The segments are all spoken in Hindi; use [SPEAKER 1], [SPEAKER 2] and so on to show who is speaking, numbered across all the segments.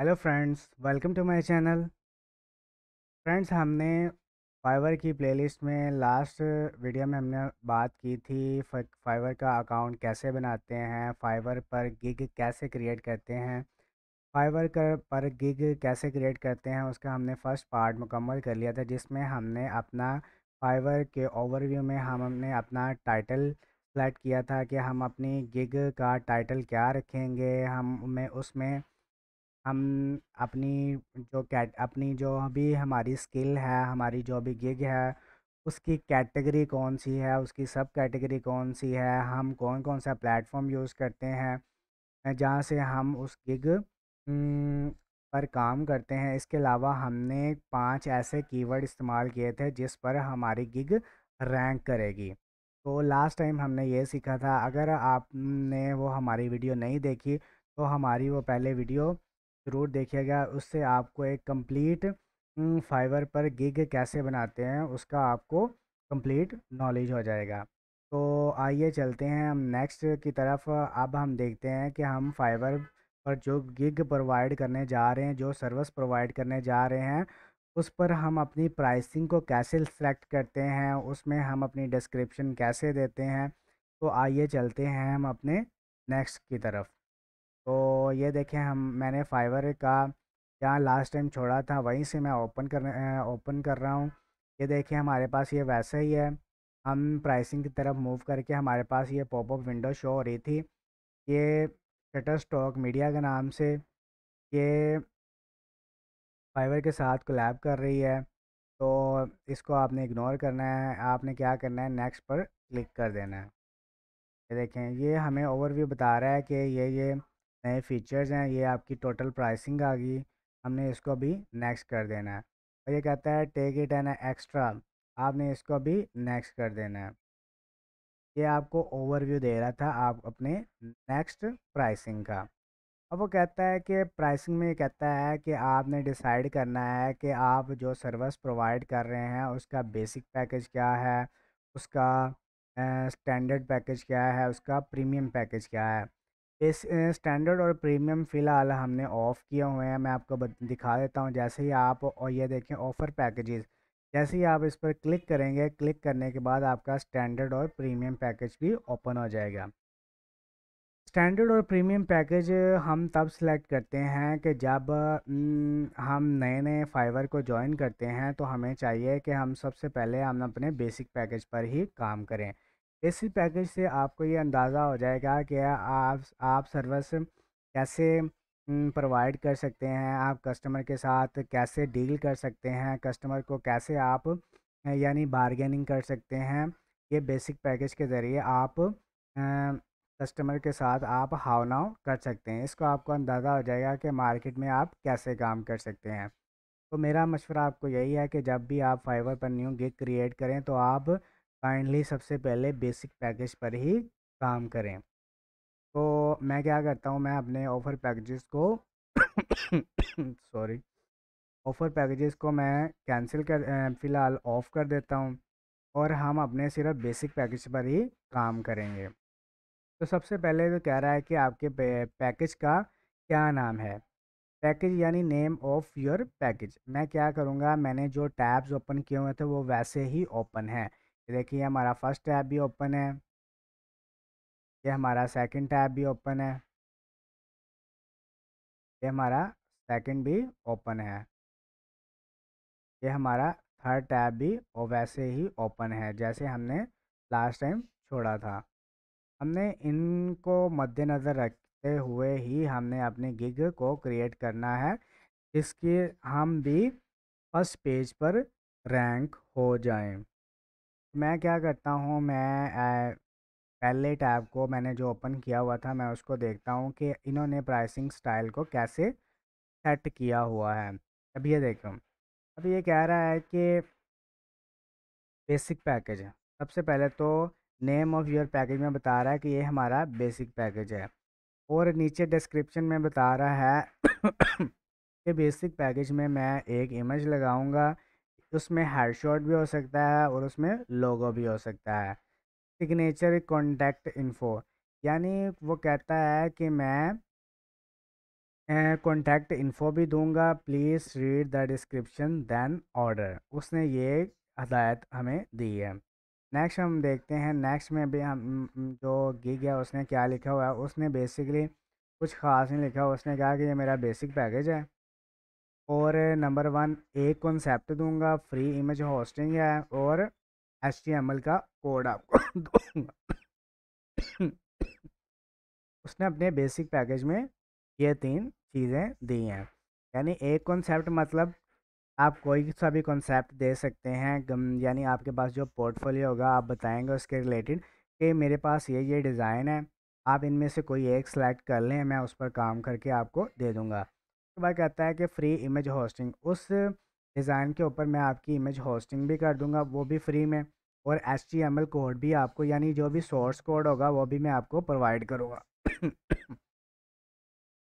[SPEAKER 1] Hello friends welcome to my channel friends हमने फाइवर की प्लेलिस्ट में लास्ट
[SPEAKER 2] वीडियो में हमने बात की थी फाइवर का अकाउंट कैसे बनाते हैं फाइवर पर गिग कैसे क्रिएट करते हैं फाइवर कर पर गिग कैसे क्रिएट करते हैं उसका हमने फ़र्स्ट पार्ट मुकम्मल कर लिया था जिसमें हमने अपना फाइवर के ओवरव्यू में हम हमने अपना टाइटल सेलेक्ट किया था कि हम अपनी गिग का टाइटल क्या रखेंगे हम में उसमें हम अपनी जो कैट अपनी जो भी हमारी स्किल है हमारी जो भी गिग है उसकी कैटेगरी कौन सी है उसकी सब कैटेगरी कौन सी है हम कौन कौन सा प्लेटफॉर्म यूज़ करते हैं जहाँ से हम उस गिग पर काम करते हैं इसके अलावा हमने पांच ऐसे कीवर्ड इस्तेमाल किए थे जिस पर हमारी गिग रैंक करेगी तो लास्ट टाइम हमने ये सीखा था अगर आपने वो हमारी वीडियो नहीं देखी तो हमारी वो पहले वीडियो ज़रूर देखिएगा उससे आपको एक कंप्लीट फाइवर पर गिग कैसे बनाते हैं उसका आपको कंप्लीट नॉलेज हो जाएगा तो आइए चलते हैं हम नेक्स्ट की तरफ अब हम देखते हैं कि हम फाइबर पर जो गिग प्रोवाइड करने जा रहे हैं जो सर्विस प्रोवाइड करने जा रहे हैं उस पर हम अपनी प्राइसिंग को कैसे सिलेक्ट करते हैं उसमें हम अपनी डिस्क्रिप्शन कैसे देते हैं तो आइए चलते हैं हम अपने नेक्स्ट की तरफ तो ये देखें हम मैंने फाइवर का जहाँ लास्ट टाइम छोड़ा था वहीं से मैं ओपन कर ओपन कर रहा हूँ ये देखिए हमारे पास ये वैसा ही है हम प्राइसिंग की तरफ मूव करके हमारे पास ये पॉपअप विंडो शो हो रही थी ये शटर स्टॉक मीडिया के नाम से ये फाइवर के साथ कोलैब कर रही है तो इसको आपने इग्नोर करना है आपने क्या करना है नेक्स्ट पर क्लिक कर देना है ये देखें ये हमें ओवरव्यू बता रहा है कि ये ये नए फीचर्स हैं ये आपकी टोटल प्राइसिंग आ गई हमने इसको अभी नेक्स्ट कर देना है और ये कहता है टेक इट एन एक्स्ट्रा आपने इसको अभी नेक्स्ट कर देना है ये आपको ओवरव्यू दे रहा था आप अपने नेक्स्ट प्राइसिंग का अब वो कहता है कि प्राइसिंग में कहता है कि आपने डिसाइड करना है कि आप जो सर्विस प्रोवाइड कर रहे हैं उसका बेसिक पैकेज क्या है उसका स्टैंडर्ड पैकेज क्या है उसका प्रीमियम पैकेज क्या है इस स्टैंडर्ड और प्रीमियम फ़िलहाल हमने ऑफ़ किए हुए हैं मैं आपको दिखा देता हूँ जैसे ही आप और ये देखें ऑफ़र पैकेजेस जैसे ही आप इस पर क्लिक करेंगे क्लिक करने के बाद आपका स्टैंडर्ड और प्रीमियम पैकेज भी ओपन हो जाएगा स्टैंडर्ड और प्रीमियम पैकेज हम तब सेलेक्ट करते हैं कि जब हम नए नए फाइवर को ज्वाइन करते हैं तो हमें चाहिए कि हम सबसे पहले हम अपने बेसिक पैकेज पर ही काम करें इसी पैकेज से आपको ये अंदाज़ा हो जाएगा कि आप आप सर्विस कैसे प्रोवाइड कर सकते हैं आप कस्टमर के साथ कैसे डील कर सकते हैं कस्टमर को कैसे आप यानी बारगेनिंग कर सकते हैं ये बेसिक पैकेज के ज़रिए आप कस्टमर के साथ आप हाव नाव कर सकते हैं इसको आपको अंदाज़ा हो जाएगा कि मार्केट में आप कैसे काम कर सकते हैं तो मेरा मशवरा आपको यही है कि जब भी आप फाइवर पर न्यू गिग क्रिएट करें तो आप काइंडली सबसे पहले बेसिक पैकेज पर ही काम करें तो मैं क्या करता हूँ मैं अपने ऑफ़र पैकेजेस को सॉरी ऑफ़र पैकेजेस को मैं कैंसिल कर फ़िलहाल ऑफ़ कर देता हूँ और हम अपने सिर्फ बेसिक पैकेज पर ही काम करेंगे तो सबसे पहले तो कह रहा है कि आपके पैकेज का क्या नाम है पैकेज यानी नेम ऑफ़ योर पैकेज मैं क्या करूँगा मैंने जो टैब्स ओपन किए हुए थे वो वैसे ही ओपन हैं देखिए हमारा फर्स्ट टैब भी ओपन है ये हमारा सेकंड टैब भी ओपन है ये हमारा सेकंड भी ओपन है ये हमारा थर्ड टैब भी वैसे ही ओपन है जैसे हमने लास्ट टाइम छोड़ा था हमने इनको मद्देनज़र रखते हुए ही हमने अपने गिग को क्रिएट करना है जिसकी हम भी फर्स्ट पेज पर रैंक हो जाएं मैं क्या करता हूँ मैं पहले टैब को मैंने जो ओपन किया हुआ था मैं उसको देखता हूँ कि इन्होंने प्राइसिंग स्टाइल को कैसे सेट किया हुआ है अब ये देखो अब ये कह रहा है कि बेसिक पैकेज है सबसे पहले तो नेम ऑफ़ योर पैकेज में बता रहा है कि ये हमारा बेसिक पैकेज है और नीचे डिस्क्रिप्शन में बता रहा है कि बेसिक पैकेज में मैं एक इमेज लगाऊंगा उसमें शॉट भी हो सकता है और उसमें लोगो भी हो सकता है सिग्नेचर कॉन्टैक्ट इन्फो यानी वो कहता है कि मैं कॉन्टैक्ट इन्फो भी दूंगा please read the description then order उसने ये हदायत हमें दी है नेक्स्ट हम देखते हैं नेक्स्ट में भी हम जो गिग है उसने क्या लिखा हुआ है उसने बेसिकली कुछ ख़ास नहीं लिखा उसने कहा कि ये मेरा बेसिक पैकेज है और नंबर वन एक कॉन्सेप्ट दूंगा फ्री इमेज होस्टिंग है और एल का कोड आपको दूंगा उसने अपने बेसिक पैकेज में ये तीन चीज़ें दी हैं यानी एक कॉन्सेप्ट मतलब आप कोई सा भी कॉन्सेप्ट दे सकते हैं यानी आपके पास जो पोर्टफोलियो होगा आप बताएंगे उसके रिलेटेड कि मेरे पास ये ये डिज़ाइन है आप इनमें से कोई एक सेलेक्ट कर लें मैं उस पर काम करके आपको दे दूँगा उसके बाद कहता है कि फ्री इमेज होस्टिंग उस डिज़ाइन के ऊपर मैं आपकी इमेज होस्टिंग भी कर दूंगा वो भी फ्री में और H T M L code भी आपको यानी जो भी सोर्स कोड होगा वो भी मैं आपको प्रोवाइड करूँगा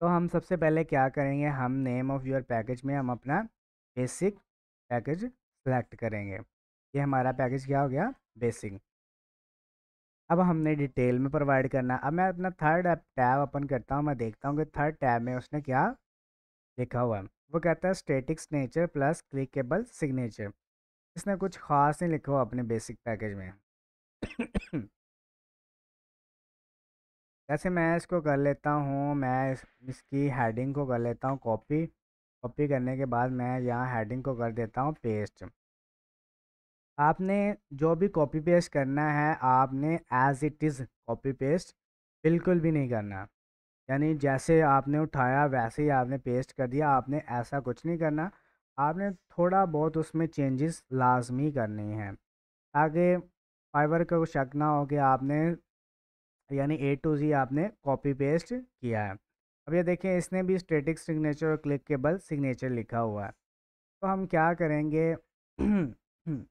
[SPEAKER 2] तो हम सबसे पहले क्या करेंगे हम नेम ऑफ़ योर पैकेज में हम अपना बेसिक पैकेज सेलेक्ट करेंगे ये हमारा पैकेज क्या हो गया बेसिक अब हमने डिटेल में प्रोवाइड करना अब मैं अपना थर्ड टैब ओपन करता हूँ मैं देखता हूँ कि थर्ड टैब में उसने क्या लिखा हुआ है वो कहता है static signature plus clickable signature इसने कुछ खास नहीं लिखा हुआ अपने बेसिक पैकेज में जैसे मैं इसको कर लेता हूँ मैं इसकी हेडिंग को कर लेता हूँ कॉपी कॉपी करने के बाद मैं यहाँ हेडिंग को कर देता हूँ पेस्ट आपने जो भी कॉपी पेस्ट करना है आपने as it is copy paste बिल्कुल भी नहीं करना यानी जैसे आपने उठाया वैसे ही आपने पेस्ट कर दिया आपने ऐसा कुछ नहीं करना आपने थोड़ा बहुत उसमें चेंजेस लाजमी करने हैं ताकि फाइबर का शक ना हो कि आपने यानी ए टू जी आपने कॉपी पेस्ट किया है अब ये देखें इसने भी स्टेटिक सिग्नेचर और क्लिक बल सिग्नेचर लिखा हुआ है तो
[SPEAKER 1] हम क्या करेंगे हम्म।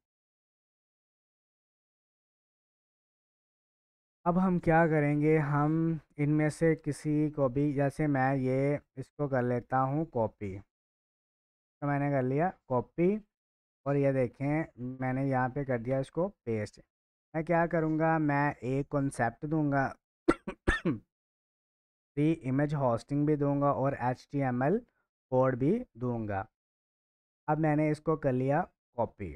[SPEAKER 1] अब हम क्या करेंगे हम इनमें से किसी
[SPEAKER 2] को भी जैसे मैं ये इसको कर लेता हूँ कॉपी तो मैंने कर लिया कॉपी और ये देखें मैंने यहाँ पे कर दिया इसको पेस्ट मैं क्या करूँगा मैं एक कॉन्सेप्ट दूँगा फ्री इमेज होस्टिंग भी दूँगा और H T M L code भी दूँगा
[SPEAKER 1] अब मैंने इसको कर लिया कॉपी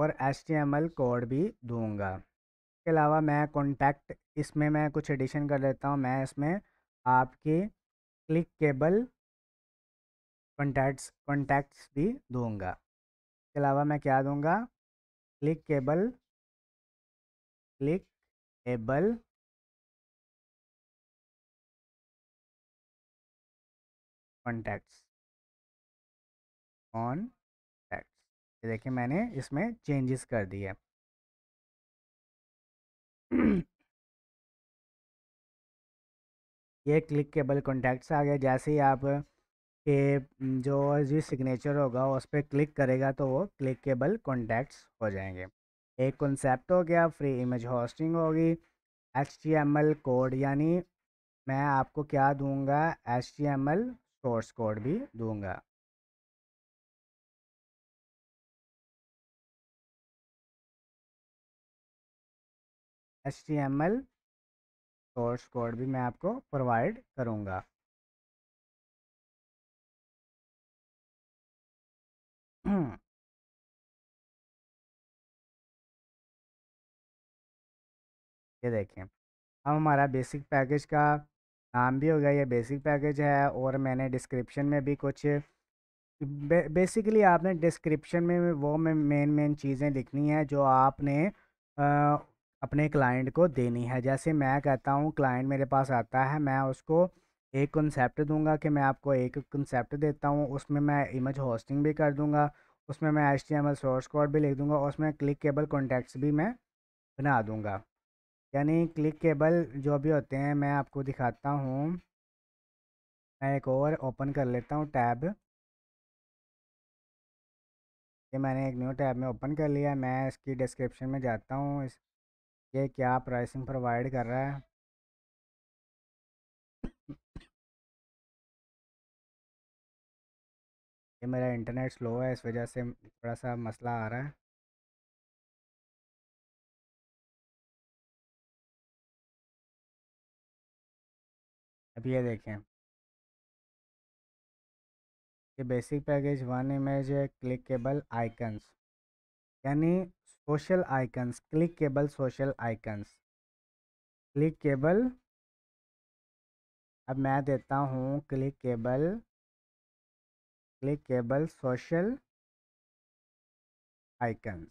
[SPEAKER 1] और एस
[SPEAKER 2] कोड भी दूँगा इसके अलावा मैं कॉन्टैक्ट इसमें मैं कुछ एडिशन कर देता हूँ मैं इसमें आपके क्लिक केबल कॉन्टैक्ट्स
[SPEAKER 1] कॉन्टैक्ट्स भी दूँगा इसके अलावा मैं क्या दूँगा clickable clickable contacts on ये देखिए मैंने इसमें चेंजेस कर दिए ये क्लिक केबल कॉन्टैक्ट्स आ गया जैसे ही आप के जो
[SPEAKER 2] जी सिग्नेचर होगा उस पर क्लिक करेगा तो वो क्लिक केबल कॉन्टैक्ट्स हो जाएंगे एक कॉन्सेप्ट हो गया फ्री इमेज होस्टिंग होगी H T M L code यानी
[SPEAKER 1] मैं आपको क्या दूंगा H T M L source code भी दूंगा H T M L source code भी मैं आपको प्रोवाइड करूँगा ये देखें अब हमारा बेसिक पैकेज का
[SPEAKER 2] नाम भी हो गया ये बेसिक पैकेज है और मैंने डिस्क्रिप्शन में भी कुछ बे, बेसिकली आपने डिस्क्रिप्शन में वो में मेन मेन चीज़ें लिखनी है जो आपने अपने क्लाइंट को देनी है जैसे मैं कहता हूँ क्लाइंट मेरे पास आता है मैं उसको एक कंसेप्ट दूंगा कि मैं आपको एक कंसेप्ट देता हूँ उसमें मैं इमेज होस्टिंग भी कर दूंगा उसमें मैं H T M L source code भी लिख दूंगा उसमें क्लिक केबल कॉन्टैक्ट्स भी मैं बना दूंगा यानी क्लिक केबल जो भी होते हैं मैं आपको दिखाता हूँ मैं एक और ओपन कर लेता हूँ टैब ये मैंने एक न्यू टैब में ओपन कर लिया मैं इसकी डिस्क्रिप्शन
[SPEAKER 1] में जाता हूँ इस ये क्या प्राइसिंग प्रोवाइड कर रहा है ये मेरा इंटरनेट स्लो है इस वजह से थोड़ा सा मसला आ रहा है अब ये देखें ये basic package one image clickable icons यानी social icons clickable social icons clickable अब मैं देता हूँ क्लिकेबल क्लिकेबल सोशल आइकन्स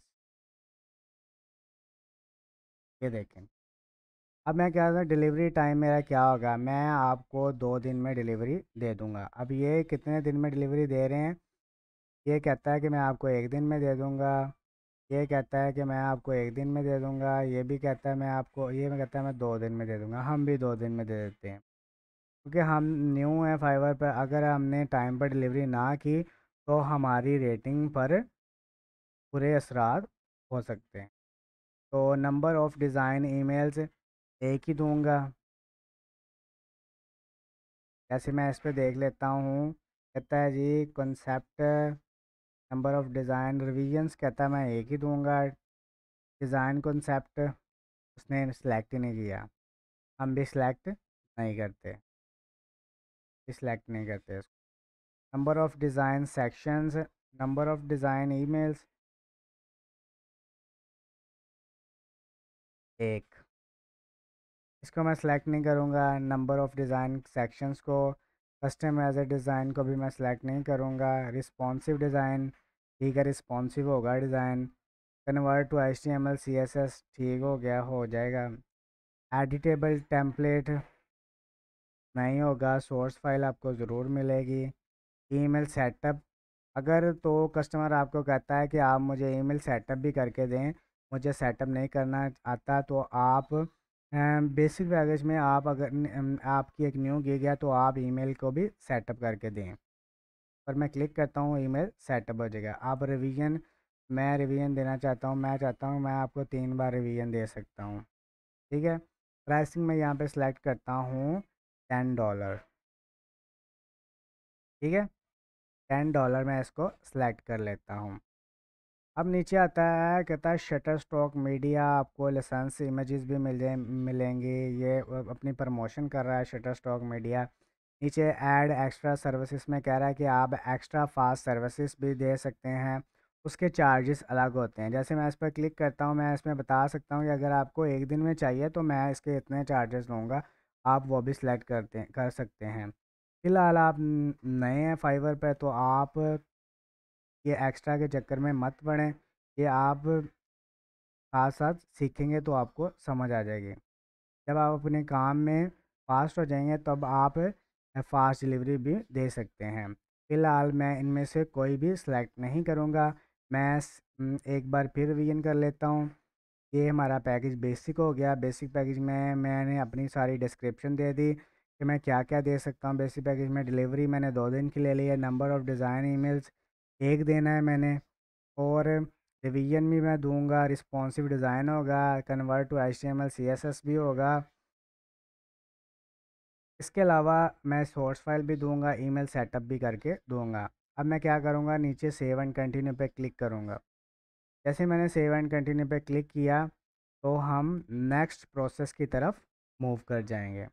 [SPEAKER 1] ये देखें अब मैं क्या था डिलीवरी टाइम मेरा क्या
[SPEAKER 2] होगा मैं आपको दो दिन में डिलीवरी दे दूँगा अब ये कितने दिन में डिलीवरी दे रहे हैं ये कहता है कि मैं आपको एक दिन में दे दूँगा ये कहता है कि मैं आपको एक दिन में दे दूँगा ये भी कहता है मैं आपको ये कहता है मैं दो दिन में दे दूँगा हम भी दो दिन में दे देते हैं क्योंकि हम न्यू हैं फाइवर पर अगर हमने टाइम पर डिलीवरी ना की तो हमारी रेटिंग पर पूरे असरार हो सकते हैं तो नंबर ऑफ़ डिज़ाइन ईमेल्स एक ही दूँगा जैसे मैं इस पर देख लेता हूँ कहता है जी concept number of design revisions कहता मैं एक ही दूंगा डिज़ाइन कॉन्सेप्ट उसने सिलेक्ट ही नहीं किया हम भी सिलेक्ट
[SPEAKER 1] नहीं करते सिलेक्ट नहीं करते number of design sections number of design emails एक इसको मैं सिलेक्ट नहीं करूँगा
[SPEAKER 2] नंबर ऑफ़ डिज़ाइन सेक्शंस को कस्टमाइज एज ए डिज़ाइन को भी मैं सेलेक्ट नहीं करूँगा रिस्पॉन्सिव डिज़ाइन ठीक है रिस्पॉन्सिव होगा design convert to H T M L C S S ठीक हो गया हो जाएगा एडिटेबल टेम्पलेट नहीं होगा सोर्स फाइल आपको ज़रूर मिलेगी ईमेल सेटअप अगर तो कस्टमर आपको कहता है कि आप मुझे ईमेल सेटअप भी करके दें मुझे सेटअप नहीं करना आता तो आप बेसिक पैकेज में आप अगर आपकी एक न्यू गिग है तो आप ईमेल को भी सेटअप करके दें पर मैं क्लिक करता हूँ ईमेल सेटअप हो जाएगा आप रिवीजन मैं रिवीजन देना चाहता हूँ मैं चाहता हूँ मैं आपको तीन बार रिवीजन दे सकता हूँ ठीक है प्राइसिंग मैं यहाँ पे सिलेक्ट करता हूँ टेन डॉलर ठीक है टेन डॉलर मैं इसको सिलेक्ट कर लेता हूँ अब नीचे आता है कहता है शटर स्टॉक मीडिया आपको लाइसेंस इमेजेस भी मिल जाए मिलेंगे ये अपनी प्रमोशन कर रहा है शटर स्टॉक मीडिया नीचे ऐड एक्स्ट्रा सर्विसेज में कह रहा है कि आप एक्स्ट्रा फास्ट सर्विसेज भी दे सकते हैं उसके चार्जेस अलग होते हैं जैसे मैं इस पर क्लिक करता हूँ मैं इसमें बता सकता हूँ कि अगर आपको एक दिन में चाहिए तो मैं इसके इतने चार्जेस लूँगा आप वो भी सिलेक्ट करते कर सकते हैं फ़िलहाल आप नए हैं फाइवर पर तो आप ये एक्स्ट्रा के चक्कर में मत पड़े ये आप साथ साथ सीखेंगे तो आपको समझ आ जाएगी जब आप अपने काम में फास्ट हो जाएंगे तब आप फास्ट डिलीवरी भी दे सकते हैं फ़िलहाल मैं इनमें से कोई भी सिलेक्ट नहीं करूँगा मैं एक बार फिर रिविजन कर लेता हूँ ये हमारा पैकेज बेसिक हो गया बेसिक पैकेज में मैंने अपनी सारी डिस्क्रिप्शन दे दी कि मैं क्या क्या दे सकता हूँ बेसिक पैकेज में डिलीवरी मैंने दो दिन की ले ली है नंबर ऑफ़ डिज़ाइन ईमेल्स एक देना है मैंने और रिवीजन भी मैं दूंगा रिस्पॉन्सिव डिज़ाइन होगा convert to H T M L C S S भी होगा इसके अलावा मैं सोर्स फाइल भी दूंगा ईमेल सेटअप भी करके दूंगा अब मैं क्या करूंगा नीचे सेव एंड कंटिन्यू पे क्लिक करूंगा जैसे मैंने सेव एंड कंटिन्यू पे क्लिक
[SPEAKER 1] किया तो हम नेक्स्ट प्रोसेस की तरफ मूव कर जाएंगे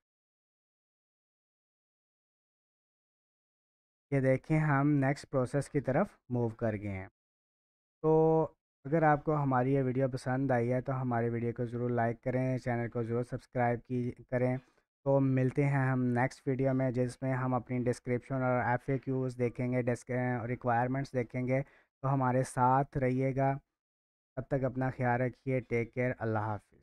[SPEAKER 1] ये देखें हम नेक्स्ट प्रोसेस
[SPEAKER 2] की तरफ मूव कर गए हैं तो अगर आपको हमारी ये वीडियो पसंद आई है तो हमारे वीडियो को ज़रूर लाइक करें चैनल को ज़रूर सब्सक्राइब की करें तो मिलते हैं हम नेक्स्ट वीडियो में जिसमें हम अपनी डिस्क्रिप्शन और एफ क्यूज़ देखेंगे
[SPEAKER 1] रिक्वायरमेंट्स देखेंगे तो हमारे साथ रहिएगा तब तक अपना ख्याल रखिए टेक केयर अल्लाह हाफि